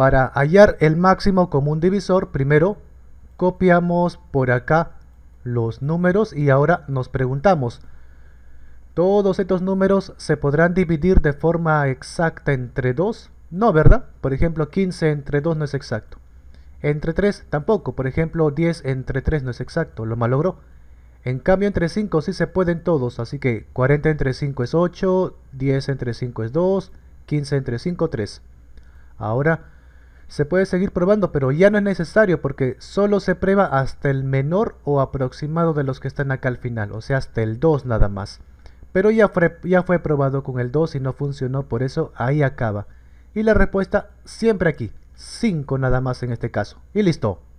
Para hallar el máximo común divisor, primero copiamos por acá los números y ahora nos preguntamos, ¿todos estos números se podrán dividir de forma exacta entre 2? No, ¿verdad? Por ejemplo, 15 entre 2 no es exacto. Entre 3 tampoco, por ejemplo, 10 entre 3 no es exacto, lo malogró. En cambio, entre 5 sí se pueden todos, así que 40 entre 5 es 8, 10 entre 5 es 2, 15 entre 5 es 3. Ahora se puede seguir probando, pero ya no es necesario porque solo se prueba hasta el menor o aproximado de los que están acá al final, o sea, hasta el 2 nada más. Pero ya fue, ya fue probado con el 2 y no funcionó, por eso ahí acaba. Y la respuesta siempre aquí, 5 nada más en este caso. Y listo.